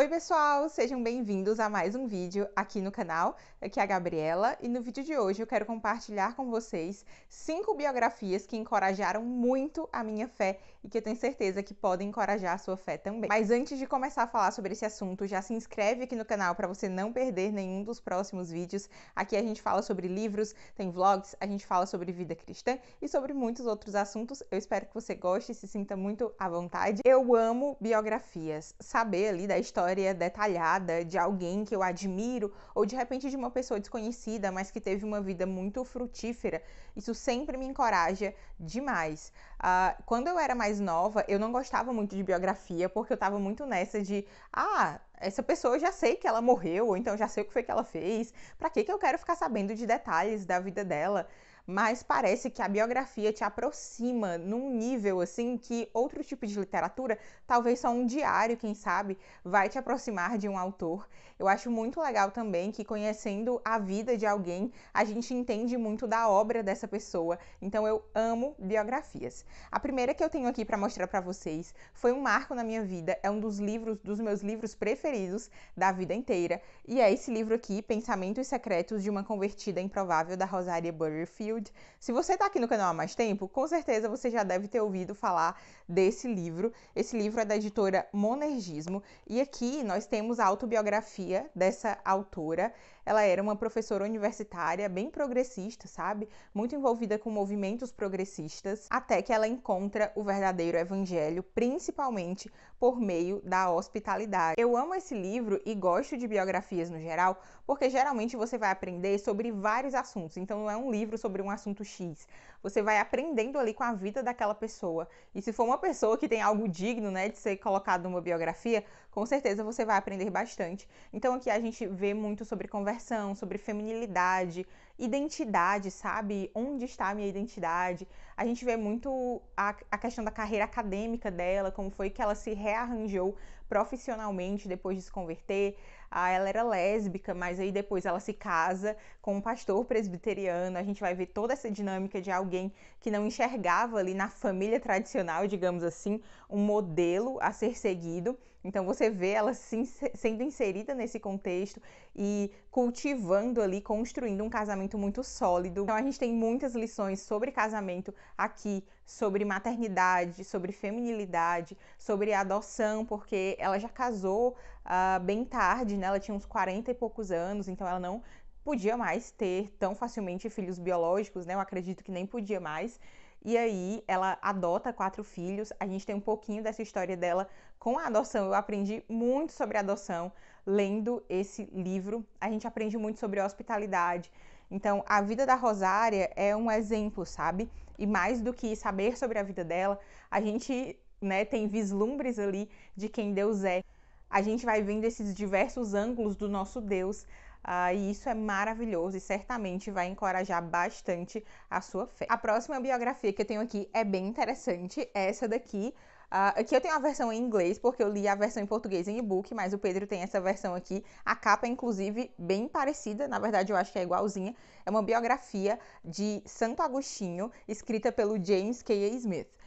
Oi pessoal, sejam bem-vindos a mais um vídeo aqui no canal, aqui é a Gabriela e no vídeo de hoje eu quero compartilhar com vocês cinco biografias que encorajaram muito a minha fé e que eu tenho certeza que podem encorajar a sua fé também. Mas antes de começar a falar sobre esse assunto, já se inscreve aqui no canal para você não perder nenhum dos próximos vídeos. Aqui a gente fala sobre livros, tem vlogs, a gente fala sobre vida cristã e sobre muitos outros assuntos. Eu espero que você goste e se sinta muito à vontade. Eu amo biografias, saber ali da história história detalhada de alguém que eu admiro ou de repente de uma pessoa desconhecida, mas que teve uma vida muito frutífera, isso sempre me encoraja demais. Uh, quando eu era mais nova, eu não gostava muito de biografia porque eu estava muito nessa de, ah, essa pessoa eu já sei que ela morreu, ou então já sei o que foi que ela fez, para que, que eu quero ficar sabendo de detalhes da vida dela? mas parece que a biografia te aproxima num nível assim que outro tipo de literatura, talvez só um diário, quem sabe, vai te aproximar de um autor. Eu acho muito legal também que conhecendo a vida de alguém, a gente entende muito da obra dessa pessoa. Então eu amo biografias. A primeira que eu tenho aqui para mostrar para vocês foi um marco na minha vida, é um dos livros dos meus livros preferidos da vida inteira, e é esse livro aqui, Pensamentos Secretos de uma Convertida Improvável da Rosaria Butterfield se você está aqui no canal há mais tempo, com certeza você já deve ter ouvido falar desse livro. Esse livro é da editora Monergismo e aqui nós temos a autobiografia dessa autora. Ela era uma professora universitária bem progressista, sabe? Muito envolvida com movimentos progressistas, até que ela encontra o verdadeiro evangelho, principalmente por meio da hospitalidade. Eu amo esse livro e gosto de biografias no geral, porque geralmente você vai aprender sobre vários assuntos. Então não é um livro sobre sobre um assunto X. Você vai aprendendo ali com a vida daquela pessoa. E se for uma pessoa que tem algo digno, né, de ser colocado numa biografia, com certeza você vai aprender bastante. Então aqui a gente vê muito sobre conversão, sobre feminilidade, identidade, sabe? Onde está a minha identidade? A gente vê muito a, a questão da carreira acadêmica dela, como foi que ela se rearranjou profissionalmente depois de se converter. Ah, ela era lésbica, mas aí depois ela se casa com um pastor presbiteriano. A gente vai ver toda essa dinâmica de alguém que não enxergava ali na família tradicional, digamos assim, um modelo a ser seguido então você vê ela se, sendo inserida nesse contexto e cultivando ali, construindo um casamento muito sólido. Então a gente tem muitas lições sobre casamento aqui, sobre maternidade, sobre feminilidade, sobre adoção, porque ela já casou uh, bem tarde, né? Ela tinha uns 40 e poucos anos, então ela não podia mais ter tão facilmente filhos biológicos, né? Eu acredito que nem podia mais. E aí ela adota quatro filhos. A gente tem um pouquinho dessa história dela com a adoção. Eu aprendi muito sobre adoção lendo esse livro. A gente aprende muito sobre hospitalidade. Então, a vida da Rosária é um exemplo, sabe? E mais do que saber sobre a vida dela, a gente né, tem vislumbres ali de quem Deus é. A gente vai vendo esses diversos ângulos do nosso Deus ah, e isso é maravilhoso e certamente vai encorajar bastante a sua fé. A próxima biografia que eu tenho aqui é bem interessante, é essa daqui. Uh, aqui eu tenho a versão em inglês, porque eu li a versão em português em e-book, mas o Pedro tem essa versão aqui. A capa é, inclusive, bem parecida, na verdade eu acho que é igualzinha. É uma biografia de Santo Agostinho, escrita pelo James K. A. Smith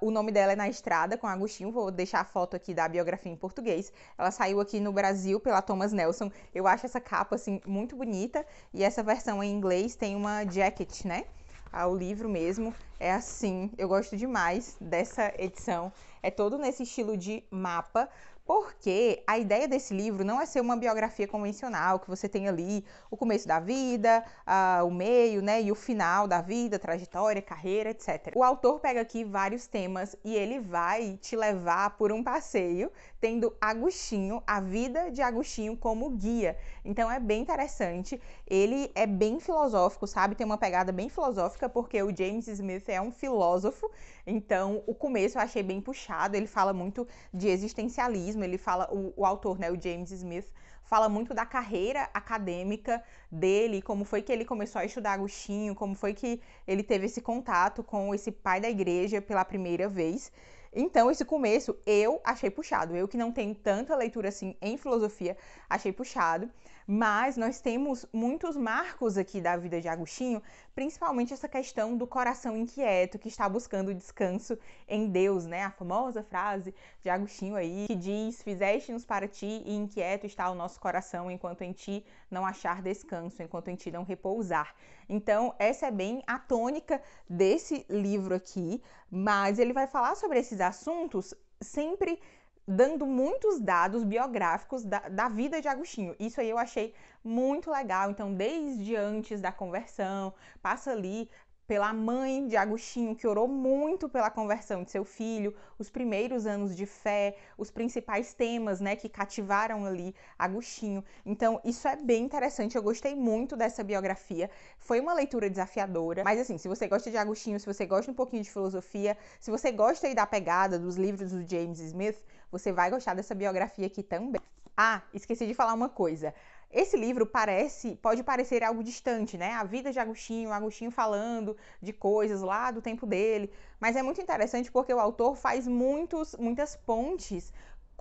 o nome dela é Na Estrada, com Agostinho. Vou deixar a foto aqui da biografia em português. Ela saiu aqui no Brasil pela Thomas Nelson. Eu acho essa capa, assim, muito bonita. E essa versão em inglês tem uma jacket, né? Ah, o livro mesmo. É assim, eu gosto demais dessa edição. É todo nesse estilo de mapa. Porque a ideia desse livro não é ser uma biografia convencional, que você tem ali o começo da vida, uh, o meio, né, e o final da vida, trajetória, carreira, etc. O autor pega aqui vários temas e ele vai te levar por um passeio tendo Agostinho, a vida de Agostinho como guia. Então é bem interessante. Ele é bem filosófico, sabe? Tem uma pegada bem filosófica, porque o James Smith é um filósofo. Então, o começo eu achei bem puxado. Ele fala muito de existencialismo, ele fala, o, o autor, né, o James Smith, fala muito da carreira acadêmica dele, como foi que ele começou a estudar Agostinho, como foi que ele teve esse contato com esse pai da igreja pela primeira vez. Então, esse começo eu achei puxado. Eu que não tenho tanta leitura assim em filosofia, achei puxado. Mas nós temos muitos marcos aqui da vida de Agostinho, principalmente essa questão do coração inquieto que está buscando descanso em Deus, né? A famosa frase de Agostinho aí que diz: "Fizeste-nos para ti e inquieto está o nosso coração enquanto em ti não achar descanso, enquanto em ti não repousar". Então, essa é bem a tônica desse livro aqui, mas ele vai falar sobre esses assuntos sempre dando muitos dados biográficos da, da, vida de Agostinho. Isso aí eu achei muito legal. Então, desde antes da conversão, passa ali pela mãe de Agostinho, que orou muito pela conversão de seu filho, os primeiros anos de fé, os principais temas, né, que cativaram ali Agostinho. Então, isso é bem interessante, eu gostei muito dessa biografia. Foi uma leitura desafiadora, mas assim, se você gosta de Agostinho, se você gosta um pouquinho de filosofia, se você gosta aí da pegada dos livros do James Smith, você vai gostar dessa biografia aqui também. Ah, esqueci de falar uma coisa. Esse livro parece, pode parecer algo distante, né? A vida de Agostinho, Agostinho falando de coisas lá do tempo dele, mas é muito interessante porque o autor faz muitos, muitas pontes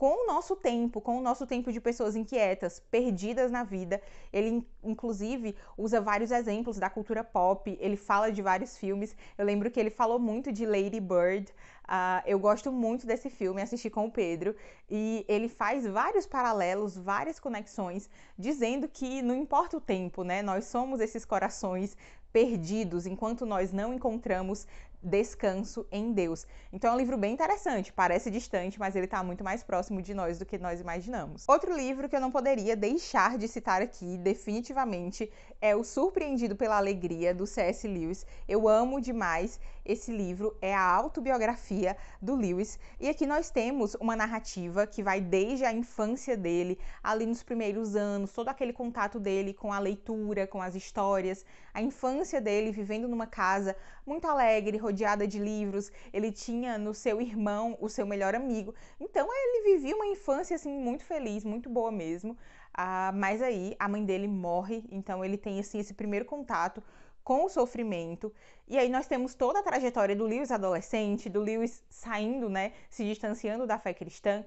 com o nosso tempo, com o nosso tempo de pessoas inquietas, perdidas na vida. Ele, inclusive, usa vários exemplos da cultura pop, ele fala de vários filmes. Eu lembro que ele falou muito de Lady Bird. Uh, eu gosto muito desse filme, assisti com o Pedro, e ele faz vários paralelos, várias conexões, dizendo que não importa o tempo, né? Nós somos esses corações perdidos enquanto nós não encontramos Descanso em Deus. Então é um livro bem interessante, parece distante, mas ele está muito mais próximo de nós do que nós imaginamos. Outro livro que eu não poderia deixar de citar aqui, definitivamente, é O Surpreendido pela Alegria, do C.S. Lewis. Eu amo demais. Esse livro é a autobiografia do Lewis e aqui nós temos uma narrativa que vai desde a infância dele, ali nos primeiros anos, todo aquele contato dele com a leitura, com as histórias, a infância dele vivendo numa casa muito alegre, rodeada de livros. Ele tinha no seu irmão o seu melhor amigo. Então ele vivia uma infância assim muito feliz, muito boa mesmo. Ah, mas aí a mãe dele morre, então ele tem assim esse primeiro contato com o sofrimento. E aí nós temos toda a trajetória do Lewis adolescente, do Lewis saindo, né, se distanciando da fé cristã.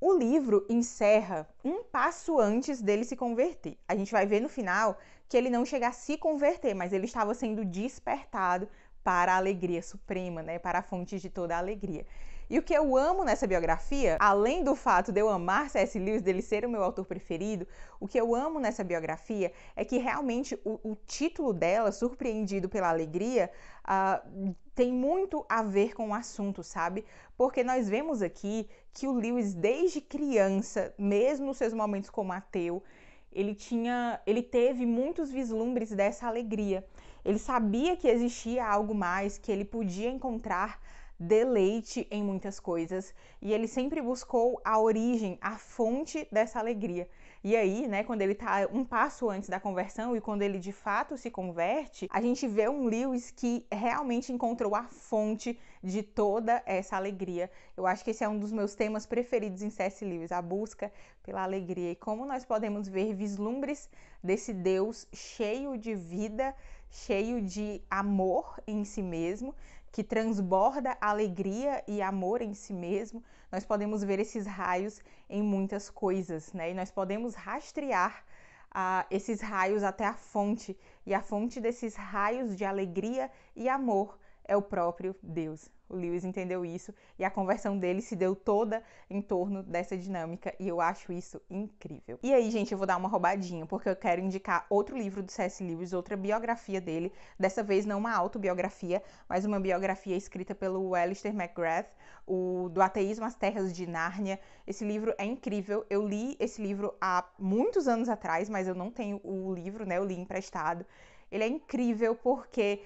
O livro encerra um passo antes dele se converter. A gente vai ver no final que ele não chega a se converter, mas ele estava sendo despertado para a alegria suprema, né, para a fonte de toda a alegria. E o que eu amo nessa biografia, além do fato de eu amar C.S. Lewis, dele ser o meu autor preferido, o que eu amo nessa biografia é que realmente o, o título dela, Surpreendido pela Alegria, uh, tem muito a ver com o assunto, sabe? Porque nós vemos aqui que o Lewis, desde criança, mesmo nos seus momentos como ateu, ele tinha, ele teve muitos vislumbres dessa alegria. Ele sabia que existia algo mais, que ele podia encontrar deleite em muitas coisas e ele sempre buscou a origem, a fonte dessa alegria. E aí, né, quando ele está um passo antes da conversão e quando ele de fato se converte, a gente vê um Lewis que realmente encontrou a fonte de toda essa alegria. Eu acho que esse é um dos meus temas preferidos em C.S. Lewis, a busca pela alegria e como nós podemos ver vislumbres desse Deus cheio de vida, cheio de amor em si mesmo, que transborda alegria e amor em si mesmo, nós podemos ver esses raios em muitas coisas, né? E nós podemos rastrear uh, esses raios até a fonte, e a fonte desses raios de alegria e amor é o próprio Deus. O Lewis entendeu isso e a conversão dele se deu toda em torno dessa dinâmica e eu acho isso incrível. E aí, gente, eu vou dar uma roubadinha, porque eu quero indicar outro livro do C.S. Lewis, outra biografia dele, dessa vez não uma autobiografia, mas uma biografia escrita pelo Alistair McGrath, o do Ateísmo às Terras de Nárnia. Esse livro é incrível. Eu li esse livro há muitos anos atrás, mas eu não tenho o livro, né? Eu li emprestado. Ele é incrível porque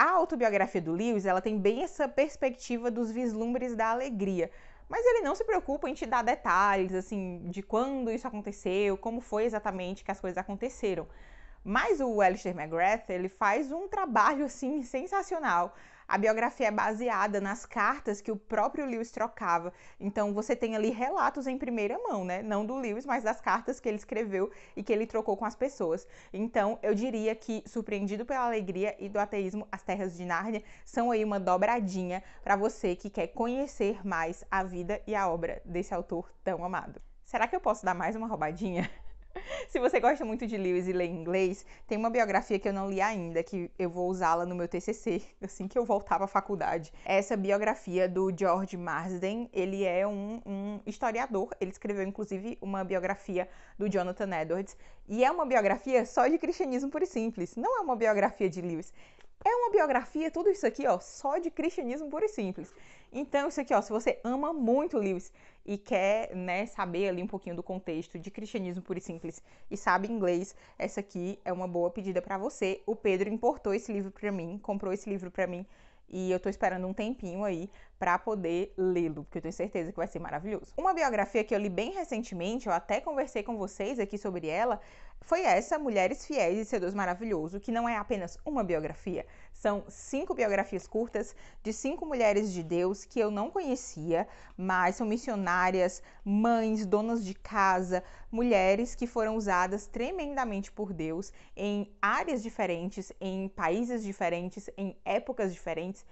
a autobiografia do Lewis, ela tem bem essa perspectiva dos vislumbres da alegria, mas ele não se preocupa em te dar detalhes, assim, de quando isso aconteceu, como foi exatamente que as coisas aconteceram. Mas o Alistair McGrath, ele faz um trabalho, assim, sensacional a biografia é baseada nas cartas que o próprio Lewis trocava. Então você tem ali relatos em primeira mão, né? Não do Lewis, mas das cartas que ele escreveu e que ele trocou com as pessoas. Então eu diria que Surpreendido pela Alegria e do Ateísmo, As Terras de Nárnia são aí uma dobradinha para você que quer conhecer mais a vida e a obra desse autor tão amado. Será que eu posso dar mais uma roubadinha? Se você gosta muito de Lewis e lê inglês, tem uma biografia que eu não li ainda, que eu vou usá-la no meu TCC, assim que eu voltar para a faculdade. Essa biografia do George Marsden, ele é um, um, historiador, ele escreveu inclusive uma biografia do Jonathan Edwards, e é uma biografia só de cristianismo puro e simples, não é uma biografia de Lewis. É uma biografia, tudo isso aqui, ó, só de cristianismo puro e simples. Então, isso aqui, ó, se você ama muito Lewis e quer né, saber ali um pouquinho do contexto de cristianismo puro e simples e sabe inglês, essa aqui é uma boa pedida para você. O Pedro importou esse livro para mim, comprou esse livro para mim e eu tô esperando um tempinho aí para poder lê-lo, porque eu tenho certeza que vai ser maravilhoso. Uma biografia que eu li bem recentemente, eu até conversei com vocês aqui sobre ela, foi essa Mulheres Fiéis e Sedoso Maravilhoso, que não é apenas uma biografia, são cinco biografias curtas de cinco mulheres de Deus que eu não conhecia, mas são missionárias, mães, donas de casa, mulheres que foram usadas tremendamente por Deus em áreas diferentes, em países diferentes, em épocas diferentes.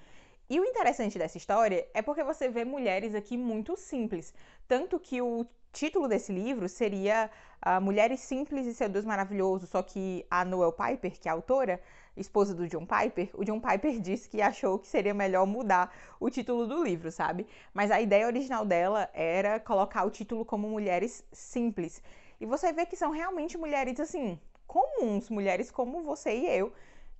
E o interessante dessa história é porque você vê mulheres aqui muito simples. Tanto que o título desse livro seria uh, Mulheres Simples e Seu Deus Maravilhoso, só que a Noel Piper, que é a autora, esposa do John Piper, o John Piper disse que achou que seria melhor mudar o título do livro, sabe? Mas a ideia original dela era colocar o título como Mulheres Simples. E você vê que são realmente mulheres assim, comuns, mulheres como você e eu,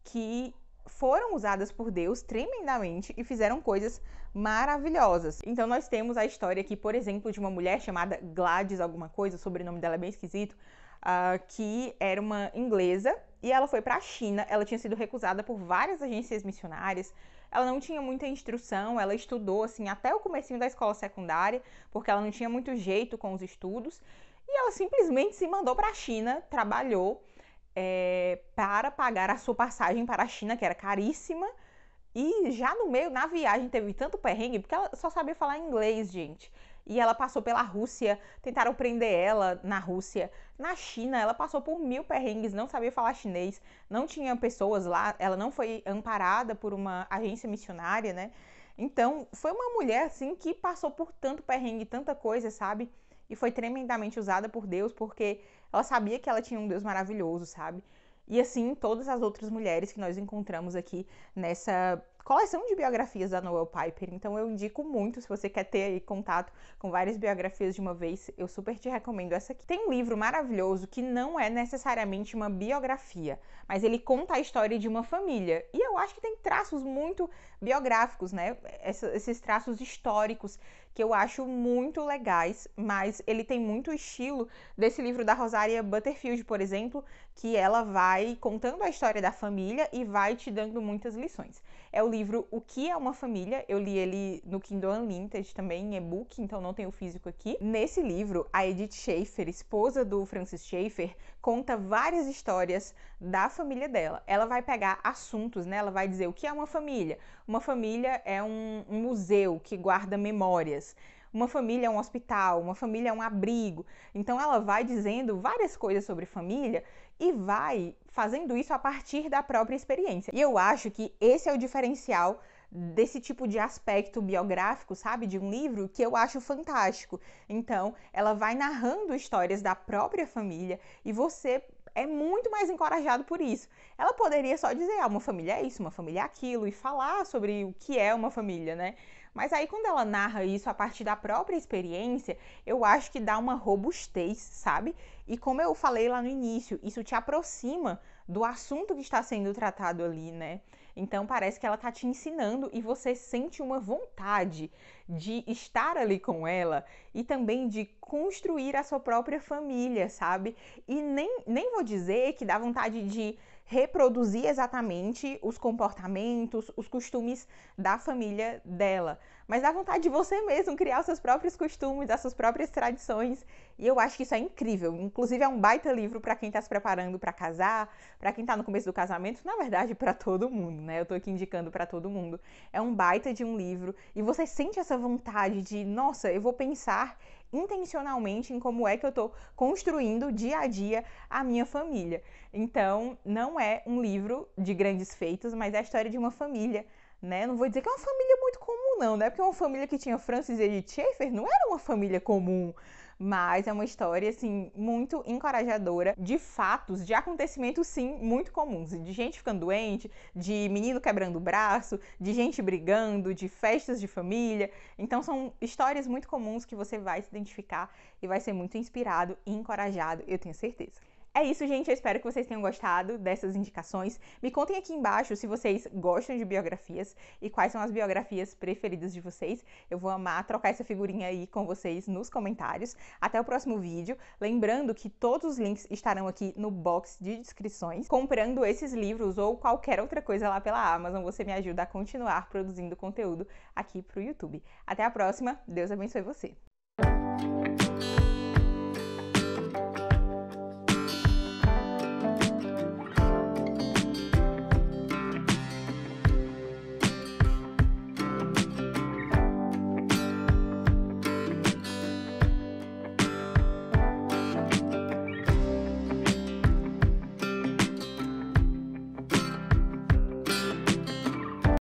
que foram usadas por Deus tremendamente e fizeram coisas maravilhosas. Então nós temos a história aqui, por exemplo, de uma mulher chamada Gladys alguma coisa, o sobrenome dela é bem esquisito, uh, que era uma inglesa e ela foi para a China. Ela tinha sido recusada por várias agências missionárias. Ela não tinha muita instrução, ela estudou assim até o comecinho da escola secundária, porque ela não tinha muito jeito com os estudos. E ela simplesmente se mandou para a China, trabalhou é, para pagar a sua passagem para a China, que era caríssima. E já no meio, na viagem, teve tanto perrengue, porque ela só sabia falar inglês, gente e ela passou pela Rússia, tentaram prender ela na Rússia. Na China, ela passou por mil perrengues, não sabia falar chinês, não tinha pessoas lá, ela não foi amparada por uma agência missionária, né? Então, foi uma mulher, assim, que passou por tanto perrengue, tanta coisa, sabe? E foi tremendamente usada por Deus, porque ela sabia que ela tinha um Deus maravilhoso, sabe? E assim, todas as outras mulheres que nós encontramos aqui nessa coleção de biografias da Noel Piper. Então eu indico muito, se você quer ter aí contato com várias biografias de uma vez, eu super te recomendo essa aqui. Tem um livro maravilhoso que não é necessariamente uma biografia, mas ele conta a história de uma família. E eu acho que tem traços muito biográficos, né? esses traços históricos que eu acho muito legais, mas ele tem muito estilo desse livro da Rosaria Butterfield, por exemplo, que ela vai contando a história da família e vai te dando muitas lições é o livro O que é uma família. Eu li ele no Kindle Unlimited também, em e-book, então não tem o físico aqui. Nesse livro, a Edith Schaefer, esposa do Francis Schaefer, conta várias histórias da família dela. Ela vai pegar assuntos, né? Ela vai dizer o que é uma família. Uma família é um, um museu que guarda memórias uma família é um hospital, uma família é um abrigo. Então ela vai dizendo várias coisas sobre família e vai fazendo isso a partir da própria experiência. E eu acho que esse é o diferencial desse tipo de aspecto biográfico, sabe, de um livro que eu acho fantástico. Então, ela vai narrando histórias da própria família e você é muito mais encorajado por isso. Ela poderia só dizer, ah, uma família é isso, uma família é aquilo, e falar sobre o que é uma família, né? Mas aí, quando ela narra isso a partir da própria experiência, eu acho que dá uma robustez, sabe? E como eu falei lá no início, isso te aproxima do assunto que está sendo tratado ali, né? Então parece que ela tá te ensinando e você sente uma vontade de estar ali com ela e também de construir a sua própria família, sabe? E nem, nem vou dizer que dá vontade de reproduzir exatamente os comportamentos, os costumes da família dela. Mas dá vontade de você mesmo criar os seus próprios costumes, as suas próprias tradições. E eu acho que isso é incrível. Inclusive, é um baita livro para quem está se preparando para casar, para quem está no começo do casamento, na verdade, para todo mundo, né? Eu estou aqui indicando para todo mundo. É um baita de um livro e você sente essa vontade de, nossa, eu vou pensar intencionalmente em como é que eu estou construindo dia a dia a minha família. Então, não é um livro de grandes feitos, mas é a história de uma família. Né? Não vou dizer que é uma família muito comum, não, né? Porque uma família que tinha Francis e Edith Schaeffer não era uma família comum, mas é uma história, assim, muito encorajadora de fatos, de acontecimentos, sim, muito comuns. De gente ficando doente, de menino quebrando o braço, de gente brigando, de festas de família. Então, são histórias muito comuns que você vai se identificar e vai ser muito inspirado e encorajado, eu tenho certeza. É isso, gente. Eu espero que vocês tenham gostado dessas indicações. Me contem aqui embaixo se vocês gostam de biografias e quais são as biografias preferidas de vocês. Eu vou amar trocar essa figurinha aí com vocês nos comentários. Até o próximo vídeo. Lembrando que todos os links estarão aqui no box de descrições. Comprando esses livros ou qualquer outra coisa lá pela Amazon, você me ajuda a continuar produzindo conteúdo aqui pro YouTube. Até a próxima. Deus abençoe você.